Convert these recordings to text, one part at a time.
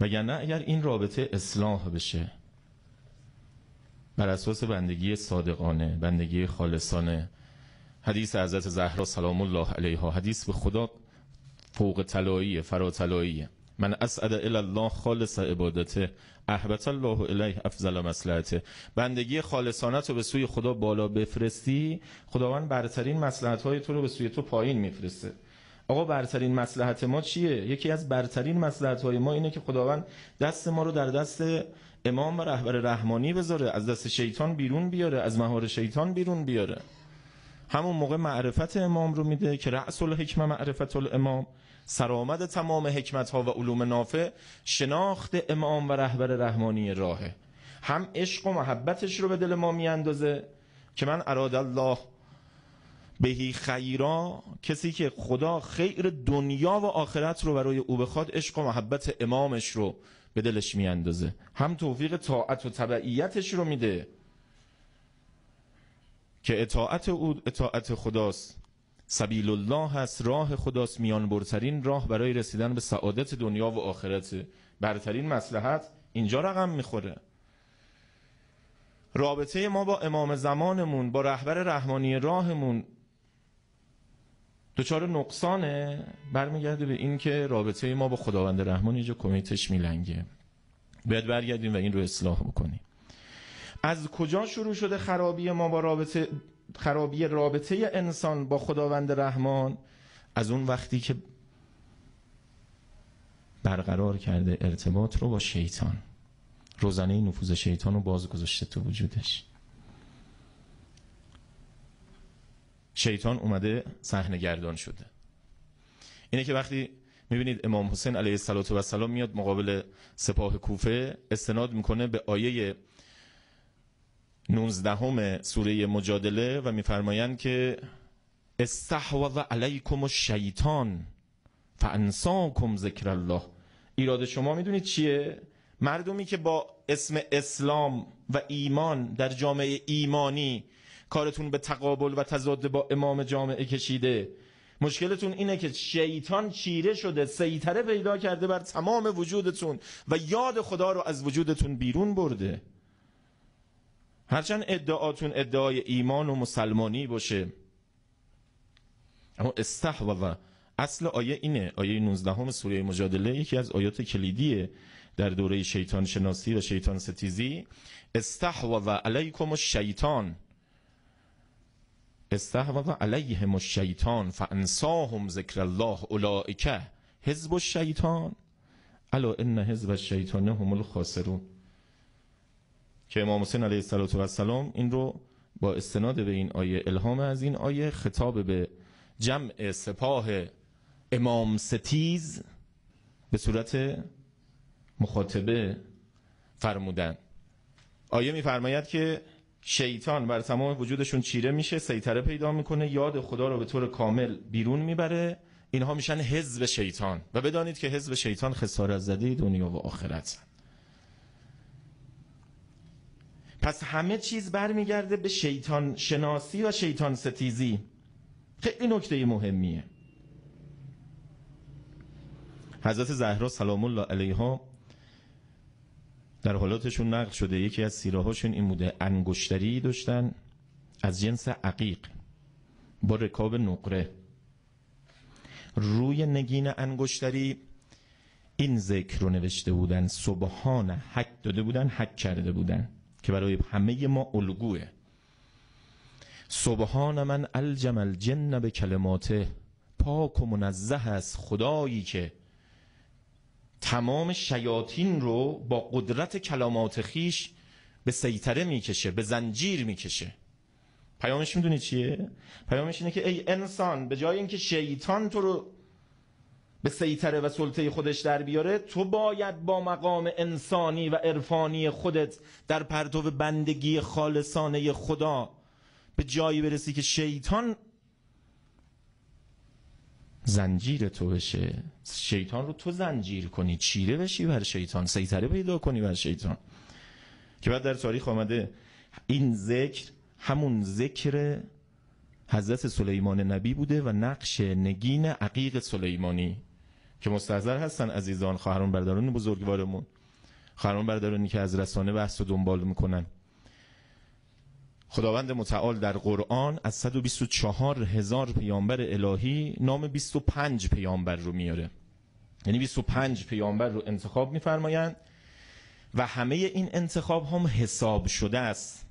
وگرنه اگر این رابطه اصلاح بشه بر اساس بندگی صادقانه بندگی خالصانه حدیث حضرت زهرا سلام الله علیها حدیث به خدا فوق طلایی فراتلاییه من اسعد الى الله خالص عبادته احبت الله الیه افضل مصلحته بندگی خالصانه رو به سوی خدا بالا بفرستی خداوند برترین مصلحت تو رو به سوی تو پایین میفرسته آقا برترین مسلحت ما چیه یکی از برترین مسلحت های ما اینه که خداوند دست ما رو در دست امام و رهبر رحمانی بذاره از دست شیطان بیرون بیاره از مهار شیطان بیرون بیاره همون موقع معرفت امام رو میده که رأس الحکمه معرفت الامام سرآمد تمام حکمت ها و علوم نافع شناخت امام و رهبر رحمانی راهه هم عشق و محبتش رو به دل ما میاندازه که من اراد الله بهی خیرا کسی که خدا خیر دنیا و آخرت رو برای او بخواد عشق و محبت امامش رو به دلش میاندازه هم توفیق طاعت و تبعیتش رو میده که اطاعت او اطاعت خداست سبیل الله هست راه خداست میان برترین راه برای رسیدن به سعادت دنیا و آخرت برترین مسلحت اینجا رقم میخوره رابطه ما با امام زمانمون با رهبر رحمانی راهمون دچار نقصانه برمیگرده به اینکه رابطه ما با خداوند رحمان اینجا کمیتش میلنگه باید برگردیم و این رو اصلاح بکنیم از کجا شروع شده خرابی ما با رابطه خرابی رابطه انسان با خداوند رحمان از اون وقتی که برقرار کرده ارتباط رو با شیطان روزنه نفوذ شیطان رو باز گذاشته تو وجودش شیطان اومده صحنه گردان شده اینه که وقتی میبینید امام حسین علیه السلام میاد مقابل سپاه کوفه استناد میکنه به آیه 19 همه سوره مجادله و میفرمایند که استحوذ علیکم الشیطان فانساکم ذکر الله ایراد شما میدونید چیه مردمی که با اسم اسلام و ایمان در جامعه ایمانی کارتون به تقابل و تضاد با امام جامعه کشیده مشکلتون اینه که شیطان چیره شده سیطره پیدا کرده بر تمام وجودتون و یاد خدا رو از وجودتون بیرون برده هرچند ادعاتون ادعای ایمان و مسلمانی باشه اما استحوه اصل آیه اینه آیه 19 سوره مجادله یکی از آیات کلیدیه در دوره شیطان شناسی و شیطان ستیزی و علیکم شیطان استحوذ علیهم الشیطان فانساهم ذکر الله اولئک حزب الشیطان الا ان حزب الشیطان هم الخاسرون که امام حسین علیه السلام این رو با استناد به این آیه الهام از این آیه خطاب به جمع سپاه امام ستیز به صورت مخاطبه فرمودن آیه میفرماید که شیطان بر تمام وجودشون چیره میشه سیطره پیدا میکنه یاد خدا رو به طور کامل بیرون میبره اینها میشن حزب شیطان و بدانید که حزب شیطان خسارت زده دنیا و آخرت پس همه چیز برمیگرده به شیطان شناسی و شیطان ستیزی خیلی نکته مهمیه حضرت زهرا سلام الله علیها در حالاتشون نقل شده یکی از سیراهاشون این بوده انگشتری داشتن از جنس عقیق با رکاب نقره روی نگین انگشتری این ذکر رو نوشته بودن سبحان حک داده بودن حک کرده بودن که برای همه ما الگوه سبحان من الجمل جنب به کلماته پاک و منزه است خدایی که تمام شیاطین رو با قدرت کلامات خیش به سیطره میکشه به زنجیر میکشه پیامش میدونی چیه؟ پیامش اینه که ای انسان به جای اینکه شیطان تو رو به سیطره و سلطه خودش در بیاره تو باید با مقام انسانی و عرفانی خودت در پرتو بندگی خالصانه خدا به جایی برسی که شیطان زنجیر تو بشه شیطان رو تو زنجیر کنی چیره بشی بر شیطان سیطره پیدا کنی بر شیطان که بعد در تاریخ آمده این ذکر همون ذکر حضرت سلیمان نبی بوده و نقش نگین عقیق سلیمانی که مستحضر هستن عزیزان خواهران برداران بزرگوارمون خواهران بردارونی که از رسانه بحث و دنبال میکنن خداوند متعال در قرآن از 124 هزار پیامبر الهی نام 25 پیامبر رو میاره یعنی 25 پیامبر رو انتخاب میفرمایند و همه این انتخاب هم حساب شده است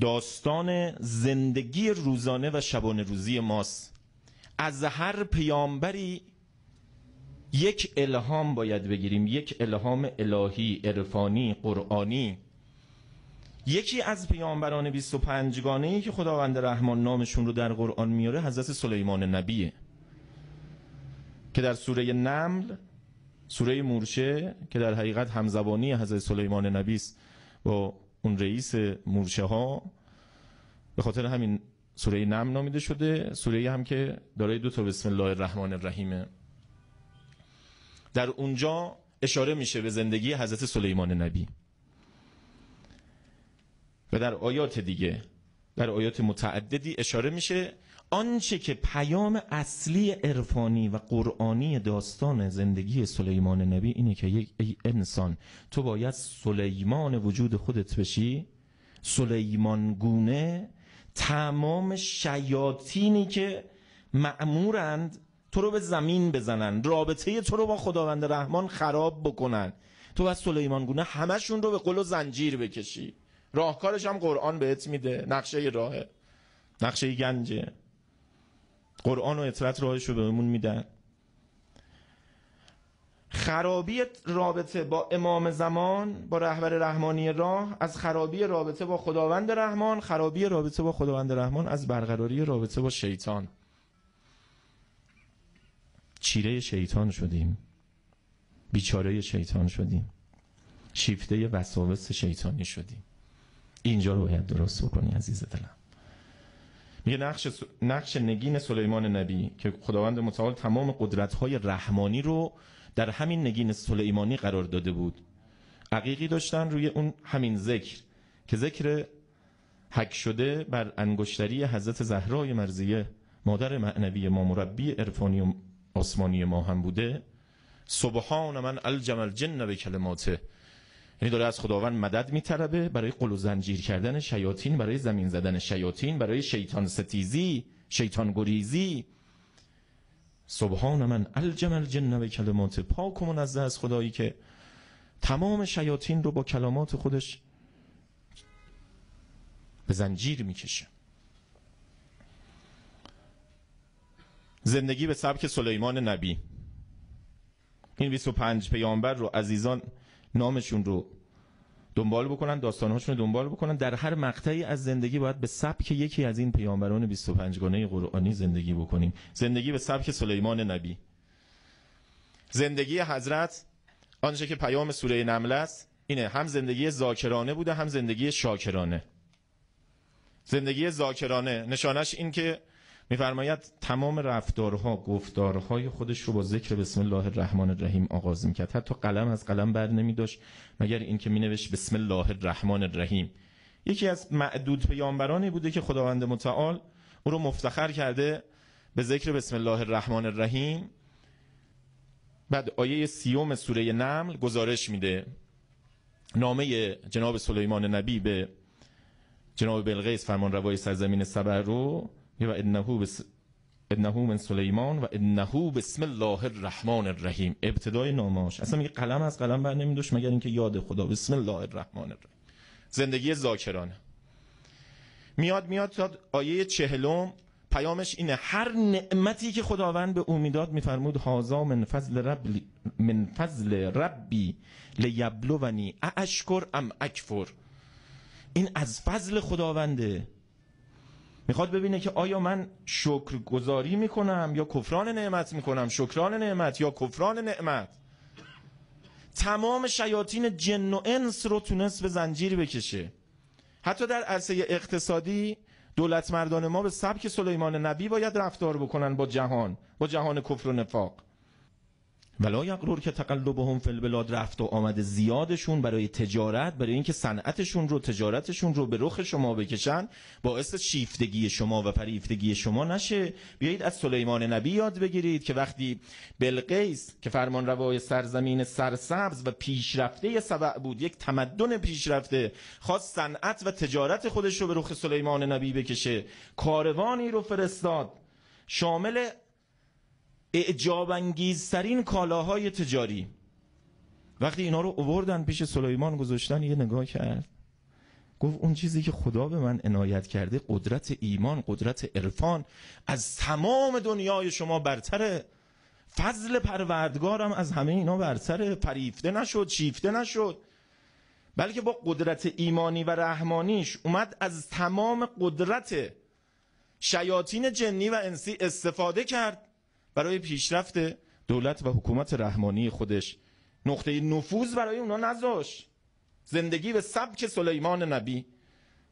داستان زندگی روزانه و شبانه روزی ماست از هر پیامبری یک الهام باید بگیریم یک الهام الهی عرفانی قرآنی یکی از پیامبران 25 گانه ای که خداوند رحمان نامشون رو در قرآن میاره حضرت سلیمان نبیه که در سوره نمل سوره مورچه که در حقیقت همزبانی حضرت سلیمان نبی است با اون رئیس مورچه ها به خاطر همین سوره نمل نامیده شده سوره هم که دارای دو تا بسم الله الرحمن الرحیم در اونجا اشاره میشه به زندگی حضرت سلیمان نبی و در آیات دیگه در آیات متعددی اشاره میشه آنچه که پیام اصلی عرفانی و قرآنی داستان زندگی سلیمان نبی اینه که یک ای انسان تو باید سلیمان وجود خودت بشی سلیمان گونه تمام شیاطینی که معمورند تو رو به زمین بزنن رابطه تو رو با خداوند رحمان خراب بکنن تو و سلیمان گونه همشون رو به قل و زنجیر بکشی راهکارش هم قرآن بهت میده نقشه راهه نقشه گنجه قرآن و اطرت راهش رو بهمون میدن خرابی رابطه با امام زمان با رهبر رحمانی راه از خرابی رابطه با خداوند رحمان خرابی رابطه با خداوند رحمان از برقراری رابطه با شیطان چیره شیطان شدیم بیچاره شیطان شدیم شیفته وساوس شیطانی شدیم اینجا رو باید درست بکنی عزیز دلم میگه نقش, نقش نگین سلیمان نبی که خداوند متعال تمام قدرت های رحمانی رو در همین نگین سلیمانی قرار داده بود عقیقی داشتن روی اون همین ذکر که ذکر حک شده بر انگشتری حضرت زهرای مرزیه مادر معنوی ما مربی عرفانی و آسمانی ما هم بوده سبحان من الجمل جن به کلماته یعنی داره از خداوند مدد میطلبه برای قل زنجیر کردن شیاطین برای زمین زدن شیاطین برای شیطان ستیزی شیطان گریزی سبحان من الجم الجن و کلمات پاک و منزه از خدایی که تمام شیاطین رو با کلمات خودش به زنجیر میکشه زندگی به سبک سلیمان نبی این 25 پیامبر رو عزیزان نامشون رو دنبال بکنن داستانهاشون رو دنبال بکنن در هر مقطعی از زندگی باید به سبک یکی از این پیامبران 25 گانه قرآنی زندگی بکنیم زندگی به سبک سلیمان نبی زندگی حضرت آنچه که پیام سوره نمل است اینه هم زندگی زاکرانه بوده هم زندگی شاکرانه زندگی زاکرانه نشانش این که میفرماید تمام رفتارها گفتارهای خودش رو با ذکر بسم الله الرحمن الرحیم آغاز میکرد حتی قلم از قلم بر نمی داشت مگر اینکه می بسم الله الرحمن الرحیم یکی از معدود پیامبرانی بوده که خداوند متعال او رو مفتخر کرده به ذکر بسم الله الرحمن الرحیم بعد آیه سیوم سوره نمل گزارش میده نامه جناب سلیمان نبی به جناب بلغیس فرمان روای سرزمین سبر رو و انهو بس من سلیمان و ادنهو بسم الله الرحمن الرحیم ابتدای ناماش اصلا میگه قلم از قلم بر نمیدوش مگر اینکه یاد خدا بسم الله الرحمن الرحیم زندگی زاکرانه میاد میاد تا آیه چهلم پیامش اینه هر نعمتی که خداوند به امیدات میفرمود هازا من فضل ربی من فضل ربی لیبلونی اشکر ام اکفر این از فضل خداونده میخواد ببینه که آیا من شکرگزاری میکنم یا کفران نعمت میکنم شکران نعمت یا کفران نعمت تمام شیاطین جن و انس رو تونست به زنجیر بکشه حتی در عرصه اقتصادی دولت مردان ما به سبک سلیمان نبی باید رفتار بکنن با جهان با جهان کفر و نفاق ولا یقرور که تقلبهم فی البلاد رفت و آمد زیادشون برای تجارت برای اینکه صنعتشون رو تجارتشون رو به رخ شما بکشن باعث شیفتگی شما و فریفتگی شما نشه بیایید از سلیمان نبی یاد بگیرید که وقتی بلقیس که فرمان روای سرزمین سرسبز و پیشرفته سبع بود یک تمدن پیشرفته خواست صنعت و تجارت خودش رو به رخ سلیمان نبی بکشه کاروانی رو فرستاد شامل اعجابانگیزترین کالاهای تجاری وقتی اینا رو اووردن پیش سلیمان گذاشتن یه نگاه کرد گفت اون چیزی که خدا به من عنایت کرده قدرت ایمان قدرت عرفان از تمام دنیای شما برتره فضل پروردگارم از همه اینا برتره فریفته نشد شیفته نشد بلکه با قدرت ایمانی و رحمانیش اومد از تمام قدرت شیاطین جنی و انسی استفاده کرد برای پیشرفت دولت و حکومت رحمانی خودش نقطه نفوذ برای اونا نذاش زندگی به سبک سلیمان نبی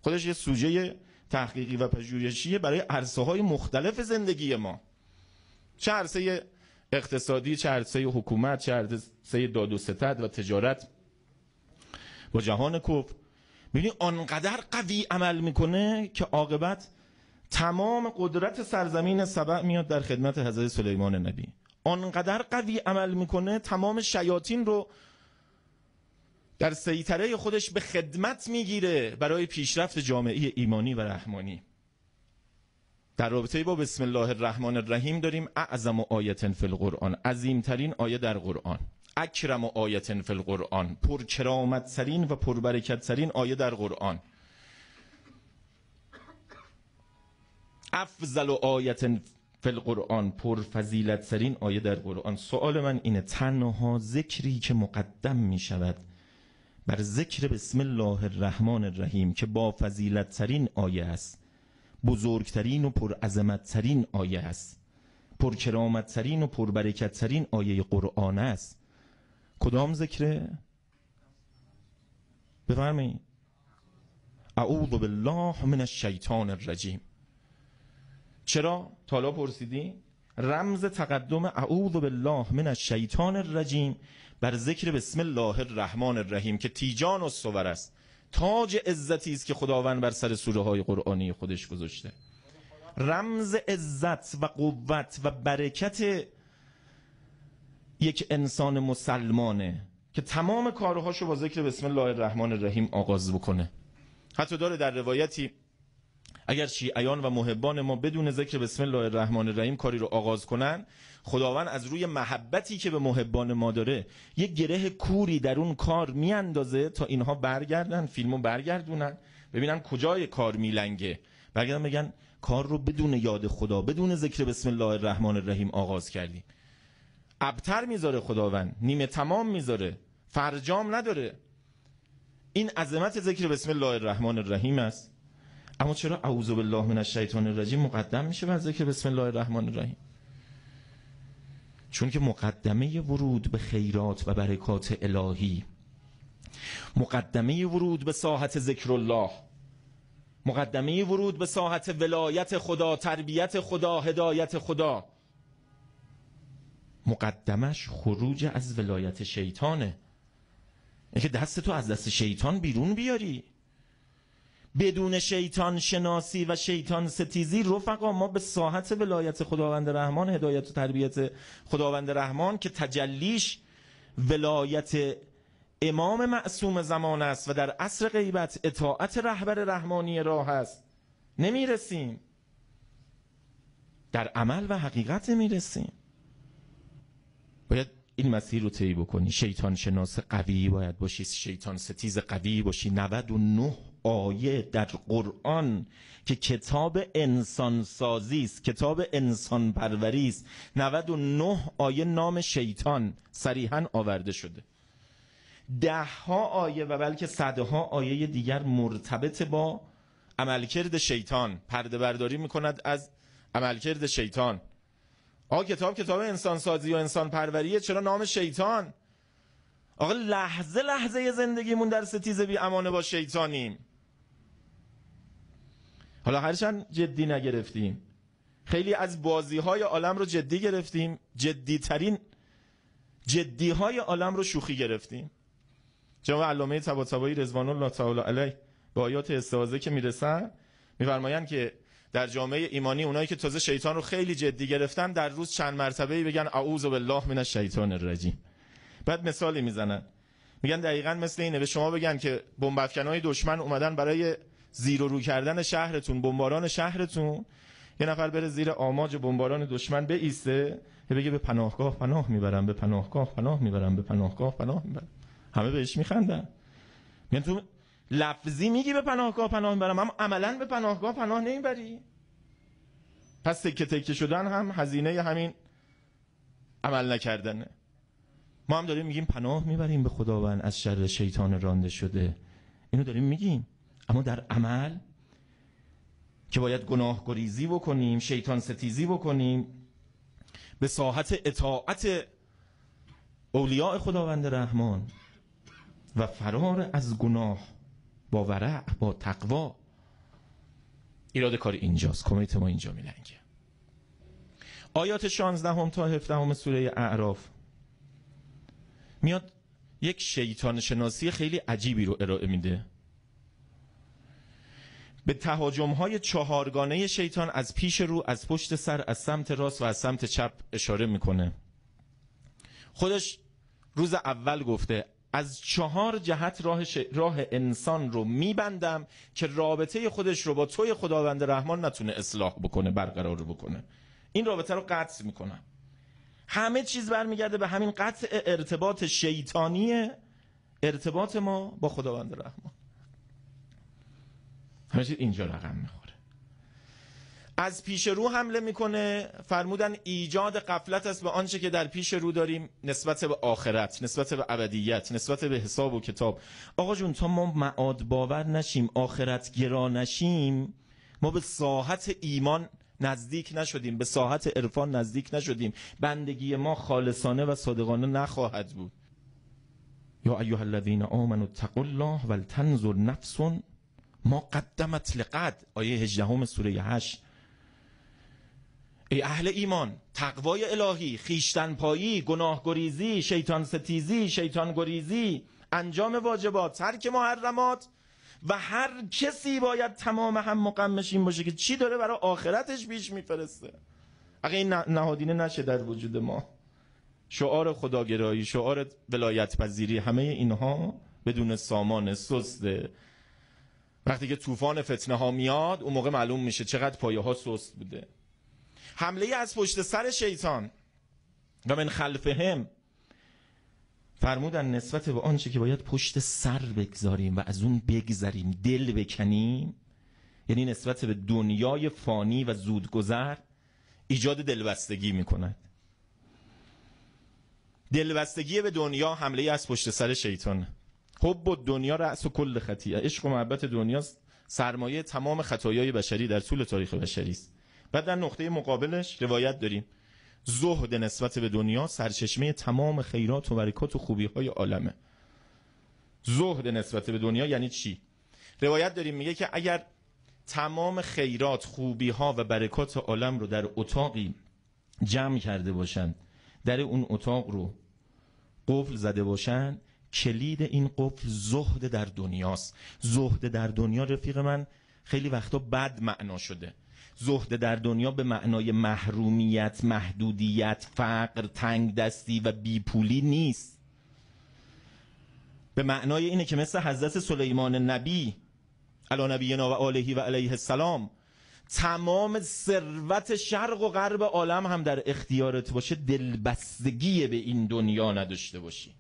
خودش یه سوژه تحقیقی و پژوهشی برای عرصه های مختلف زندگی ما چه عرصه اقتصادی چه عرصه حکومت چه عرصه داد و و تجارت با جهان کفر میبینی آنقدر قوی عمل میکنه که عاقبت تمام قدرت سرزمین سبع میاد در خدمت حضرت سلیمان نبی آنقدر قوی عمل میکنه تمام شیاطین رو در سیطره خودش به خدمت میگیره برای پیشرفت جامعه ایمانی و رحمانی در رابطه با بسم الله الرحمن الرحیم داریم اعظم آیت فی القرآن عظیمترین آیه در قرآن اکرم آیت فی القرآن پرکرامت سرین و پربرکت سرین آیه در قرآن افضل آیت فل قرآن پر فضیلت سرین آیه در قرآن سوال من اینه تنها ذکری که مقدم می شود بر ذکر بسم الله الرحمن الرحیم که با فضیلت سرین آیه است بزرگترین و پر عظمت ترین آیه است پر کرامت ترین و پر برکت ترین آیه قرآن است کدام ذکره بفرمایید اعوذ بالله من الشیطان الرجیم چرا تالا پرسیدی رمز تقدم اعوذ بالله من الشیطان الرجیم بر ذکر بسم الله الرحمن الرحیم که تیجان و صور است تاج عزتی است که خداوند بر سر سوره های قرآنی خودش گذاشته رمز عزت و قوت و برکت یک انسان مسلمانه که تمام کارهاشو با ذکر بسم الله الرحمن الرحیم آغاز بکنه حتی داره در روایتی اگر شیعیان و محبان ما بدون ذکر بسم الله الرحمن الرحیم کاری رو آغاز کنن خداوند از روی محبتی که به محبان ما داره یک گره کوری در اون کار میاندازه تا اینها برگردن فیلمو برگردونن ببینن کجای کار میلنگه برگردن بگن کار رو بدون یاد خدا بدون ذکر بسم الله الرحمن الرحیم آغاز کردیم ابتر میذاره خداوند نیمه تمام میذاره فرجام نداره این عظمت ذکر بسم الله الرحمن الرحیم است اما چرا اعوذ بالله من الشیطان الرجیم مقدم میشه بر ذکر بسم الله الرحمن الرحیم چون که مقدمه ورود به خیرات و برکات الهی مقدمه ورود به ساحت ذکر الله مقدمه ورود به ساحت ولایت خدا تربیت خدا هدایت خدا مقدمش خروج از ولایت شیطانه اینکه دست تو از دست شیطان بیرون بیاری بدون شیطان شناسی و شیطان ستیزی رفقا ما به ساحت ولایت خداوند رحمان هدایت و تربیت خداوند رحمان که تجلیش ولایت امام معصوم زمان است و در عصر غیبت اطاعت رهبر رحمانی راه است نمیرسیم در عمل و حقیقت نمیرسیم باید این مسیر رو طی بکنی شیطان شناس قوی باید باشی شیطان ستیز قوی باشی 99 آیه در قرآن که کتاب انسانسازی است کتاب انسان پروری است 99 آیه نام شیطان صریحا آورده شده ده ها آیه و بلکه صدها آیه دیگر مرتبط با عملکرد شیطان پرده برداری میکند از عملکرد شیطان آقا کتاب کتاب انسان سازی و انسان پروریه چرا نام شیطان آقا لحظه لحظه زندگیمون در ستیز بی امانه با شیطانیم حالا هرچند جدی نگرفتیم خیلی از بازی های عالم رو جدی گرفتیم جدی ترین جدی های عالم رو شوخی گرفتیم جناب علامه طباطبایی رضوان الله تعالی علیه به آیات استوازه که میرسن میفرمایند که در جامعه ایمانی اونایی که تازه شیطان رو خیلی جدی گرفتن در روز چند مرتبه ای بگن اعوذ بالله من الشیطان الرجیم بعد مثالی میزنن میگن دقیقا مثل اینه به شما بگن که بمب های دشمن اومدن برای زیر و رو کردن شهرتون بمباران شهرتون یه نفر بره زیر آماج بمباران دشمن ایسته، یه بگه به پناهگاه پناه میبرم به پناهگاه پناه میبرم به پناهگاه پناه میبرم همه بهش میخندن یعنی تو لفظی میگی به پناهگاه پناه میبرم اما عملا به پناهگاه پناه نمیبری پس تکه تکه شدن هم هزینه همین عمل نکردنه ما هم داریم میگیم پناه میبریم به خداوند از شر شیطان رانده شده اینو داریم میگیم اما در عمل که باید گناه گریزی بکنیم شیطان ستیزی بکنیم به ساحت اطاعت اولیاء خداوند رحمان و فرار از گناه با ورع با تقوا اراده کار اینجاست کمیت ما اینجا میلنگه آیات 16 هم تا 17 هم سوره اعراف میاد یک شیطان شناسی خیلی عجیبی رو ارائه میده به تهاجم های چهارگانه شیطان از پیش رو از پشت سر از سمت راست و از سمت چپ اشاره میکنه خودش روز اول گفته از چهار جهت راه, راه انسان رو میبندم که رابطه خودش رو با توی خداوند رحمان نتونه اصلاح بکنه برقرار بکنه این رابطه رو قطع میکنم همه چیز برمیگرده به همین قطع ارتباط شیطانی ارتباط ما با خداوند رحمان همه اینجا رقم میخوره از پیش رو حمله میکنه فرمودن ایجاد قفلت است به آنچه که در پیش رو داریم نسبت به آخرت نسبت به ابدیت نسبت به حساب و کتاب آقا جون تا ما معاد باور نشیم آخرت گرا نشیم ما به ساحت ایمان نزدیک نشدیم به ساحت عرفان نزدیک نشدیم بندگی ما خالصانه و صادقانه نخواهد بود یا ایها الذین آمنوا اتقوا الله ولتنظر نفس ما قدمت لقد آیه 18 سوره 8 ای اهل ایمان تقوای الهی خیشتن پایی گناه گریزی شیطان ستیزی شیطان گریزی انجام واجبات ترک محرمات و هر کسی باید تمام هم مقمش این باشه که چی داره برای آخرتش بیش میفرسته اگه این نهادینه نشه در وجود ما شعار خداگرایی شعار ولایت پذیری همه اینها بدون سامان سسته وقتی که طوفان فتنه ها میاد اون موقع معلوم میشه چقدر پایه ها سست بوده حمله از پشت سر شیطان و من خلفهم فرمودن نسبت به آنچه که باید پشت سر بگذاریم و از اون بگذریم دل بکنیم یعنی نسبت به دنیای فانی و زودگذر ایجاد دلبستگی میکند دلبستگی به دنیا حمله از پشت سر شیطان حب و دنیا رأس و کل خطیه عشق و محبت دنیا سرمایه تمام خطایای بشری در طول تاریخ بشری است و در نقطه مقابلش روایت داریم زهد نسبت به دنیا سرچشمه تمام خیرات و برکات و خوبی های عالمه زهد نسبت به دنیا یعنی چی روایت داریم میگه که اگر تمام خیرات خوبی ها و برکات عالم رو در اتاقی جمع کرده باشند در اون اتاق رو قفل زده باشند کلید این قفل زهد در دنیاست زهد در دنیا رفیق من خیلی وقتا بد معنا شده زهد در دنیا به معنای محرومیت محدودیت فقر تنگ دستی و بیپولی نیست به معنای اینه که مثل حضرت سلیمان نبی علیه نبی و آلهی و علیه السلام تمام ثروت شرق و غرب عالم هم در اختیارت باشه دلبستگی به این دنیا نداشته باشی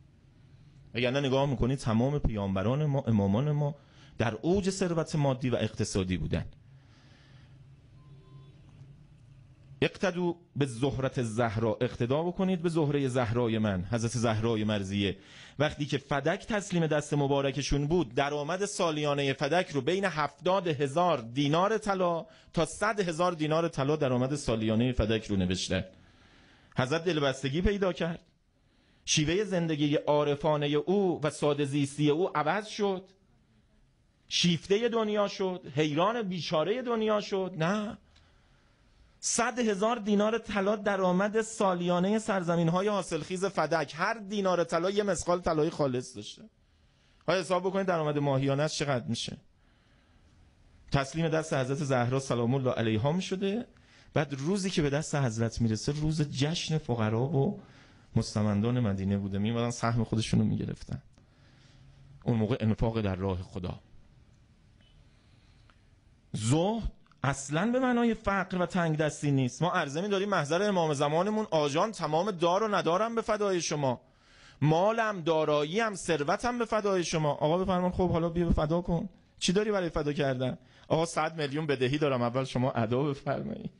یعنی نگاه میکنید تمام پیامبران ما امامان ما در اوج ثروت مادی و اقتصادی بودن اقتدو به زهرت زهرا اقتدا بکنید به زهره زهرای من حضرت زهرای مرزیه وقتی که فدک تسلیم دست مبارکشون بود درآمد سالیانه فدک رو بین هفتاد هزار دینار طلا تا صد هزار دینار طلا درآمد سالیانه فدک رو نوشته حضرت دلبستگی پیدا کرد شیوه زندگی عارفانه او و ساده زیستی او عوض شد شیفته دنیا شد حیران بیچاره دنیا شد نه صد هزار دینار طلا درآمد سالیانه سرزمین های حاصلخیز فدک هر دینار طلا یه مسقال طلای خالص داشته های حساب بکنید درآمد ماهیانه چقدر میشه تسلیم دست حضرت زهرا سلام الله علیها شده بعد روزی که به دست حضرت میرسه روز جشن فقرا و مستمندان مدینه بوده میمدن سهم خودشونو رو میگرفتن اون موقع انفاق در راه خدا زهد اصلا به معنای فقر و تنگ دستی نیست ما عرضه می داریم محضر امام زمانمون آجان تمام دار و ندارم به فدای شما مالم داراییم ثروتم به فدای شما آقا بفرمان خب حالا بیا به فدا کن چی داری برای فدا کردن آقا صد میلیون بدهی دارم اول شما ادا بفرمایید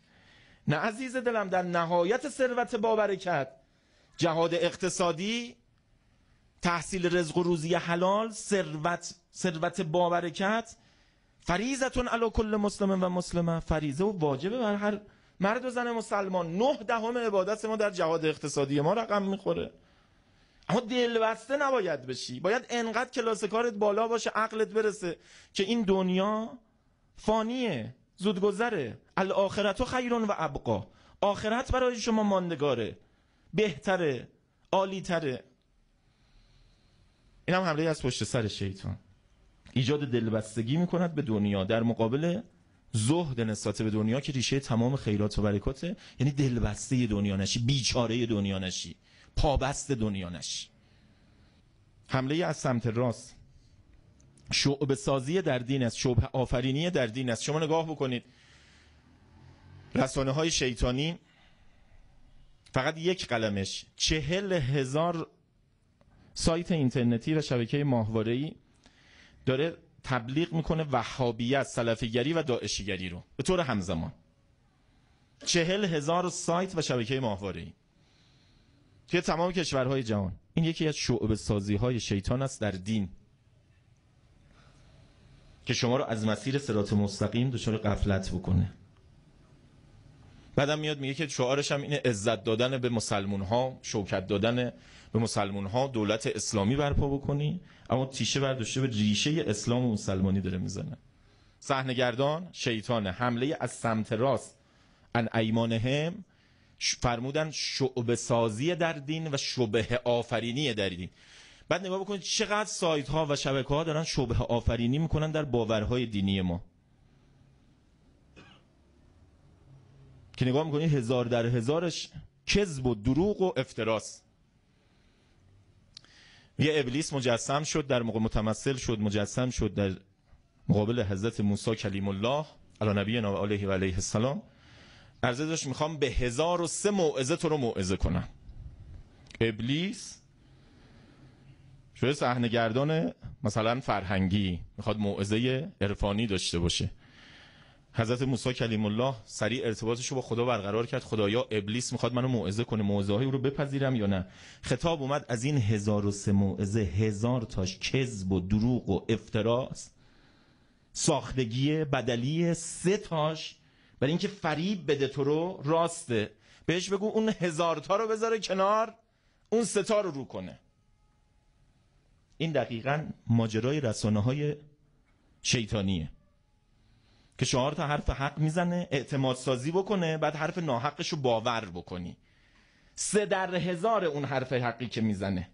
نه عزیز دلم در نهایت ثروت با برکت جهاد اقتصادی تحصیل رزق و روزی حلال ثروت ثروت بابرکت فریزتون علی کل مسلم و مسلمه فریزه و واجبه بر هر مرد و زن مسلمان نه دهم عبادت ما در جهاد اقتصادی ما رقم میخوره اما دلبسته نباید بشی باید انقدر کلاس کارت بالا باشه عقلت برسه که این دنیا فانیه زودگذره الاخرتو و خیرون و ابقا آخرت برای شما ماندگاره بهتره عالی تره این هم حمله از پشت سر شیطان ایجاد دلبستگی میکند به دنیا در مقابل زهد نسبت به دنیا که ریشه تمام خیرات و برکاته یعنی دلبسته دنیا نشی بیچاره دنیا نشی پابست دنیا نشی حمله از سمت راست شعب سازی در دین است شعب آفرینی در دین است شما نگاه بکنید رسانه های شیطانی فقط یک قلمش چهل هزار سایت اینترنتی و شبکه ای داره تبلیغ میکنه وهابیت سلفیگری و داعشیگری رو به طور همزمان چهل هزار سایت و شبکه ای توی تمام کشورهای جهان این یکی از شعب سازی های شیطان است در دین که شما رو از مسیر سرات مستقیم دچار قفلت بکنه بعدم میاد میگه که شعارش هم اینه عزت دادن به مسلمون ها شوکت دادن به مسلمون ها دولت اسلامی برپا بکنی اما تیشه برداشته به ریشه اسلام و مسلمانی داره میزنه سحنگردان شیطان حمله از سمت راست ان هم فرمودن شعبه سازی در دین و شبه آفرینی در دین بعد نگاه بکنید چقدر سایت ها و شبکه ها دارن شبه آفرینی میکنن در باورهای دینی ما که نگاه میکنی هزار در هزارش کذب و دروغ و افتراس یه ابلیس مجسم شد در موقع متمثل شد مجسم شد در مقابل حضرت موسی کلیم الله علی نبی و علیه و علیه السلام عرضه داشت میخوام به هزار و سه موعظه تو رو موعظه کنم ابلیس شده سحنگردان مثلا فرهنگی میخواد موعظه عرفانی داشته باشه حضرت موسی کلیم الله سریع ارتباطش رو با خدا برقرار کرد خدایا ابلیس میخواد منو موعظه کنه موعظه او رو بپذیرم یا نه خطاب اومد از این هزار و سه موعظه هزار تاش کذب و دروغ و افتراس ساختگی بدلی سه تاش برای اینکه فریب بده تو رو راسته بهش بگو اون هزار تا رو بذاره کنار اون ستا رو رو کنه این دقیقا ماجرای رسانه های شیطانیه که چهار تا حرف حق میزنه اعتماد سازی بکنه بعد حرف ناحقش رو باور بکنی سه در هزار اون حرف حقی که میزنه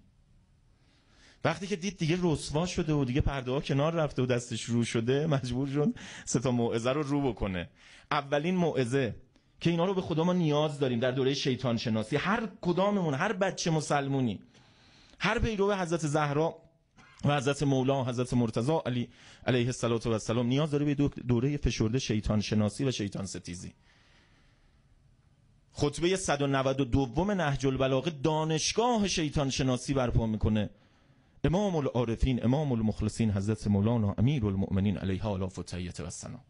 وقتی که دید دیگه رسوا شده و دیگه پرده ها کنار رفته و دستش رو شده مجبور شد سه تا موعظه رو رو بکنه اولین موعظه که اینا رو به خدا ما نیاز داریم در دوره شیطان شناسی هر کداممون هر بچه مسلمونی هر پیرو حضرت زهرا و حضرت مولا و حضرت مرتضا علی علیه السلام نیاز داره به دوره فشرده شیطان شناسی و شیطان ستیزی خطبه 192 نهج البلاغه دانشگاه شیطان شناسی برپا میکنه امام العارفین امام المخلصین حضرت مولانا امیر المؤمنین علیه آلاف و و سلام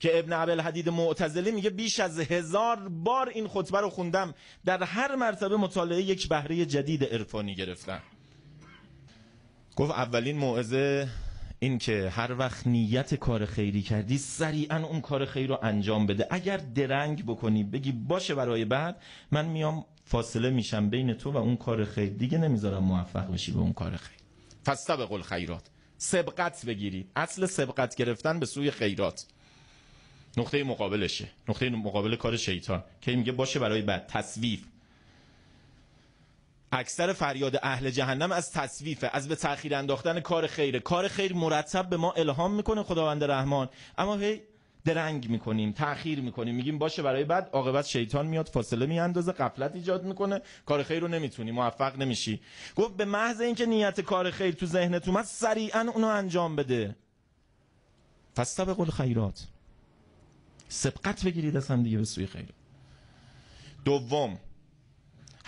که ابن عبل حدید معتزلی میگه بیش از هزار بار این خطبه رو خوندم در هر مرتبه مطالعه یک بهره جدید عرفانی گرفتم گفت اولین موعظه این که هر وقت نیت کار خیری کردی سریعا اون کار خیر رو انجام بده اگر درنگ بکنی بگی باشه برای بعد من میام فاصله میشم بین تو و اون کار خیر دیگه نمیذارم موفق بشی به اون کار خیر قول خیرات سبقت بگیری اصل سبقت گرفتن به سوی خیرات نقطه مقابلشه نقطه مقابل کار شیطان که میگه باشه برای بعد تصویف اکثر فریاد اهل جهنم از تصویفه از به تاخیر انداختن کار خیره کار خیر مرتب به ما الهام میکنه خداوند رحمان اما هی درنگ میکنیم تاخیر میکنیم میگیم باشه برای بعد عاقبت شیطان میاد فاصله میاندازه قفلت ایجاد میکنه کار خیر رو نمیتونی موفق نمیشی گفت به محض اینکه نیت کار خیر تو ذهنت اومد سریعا اونو انجام بده قول خیرات. سبقت بگیرید از هم دیگه به سوی خیر دوم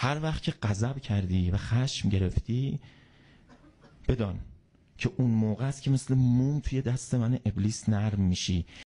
هر وقت که غضب کردی و خشم گرفتی بدان که اون موقع است که مثل موم توی دست من ابلیس نرم میشی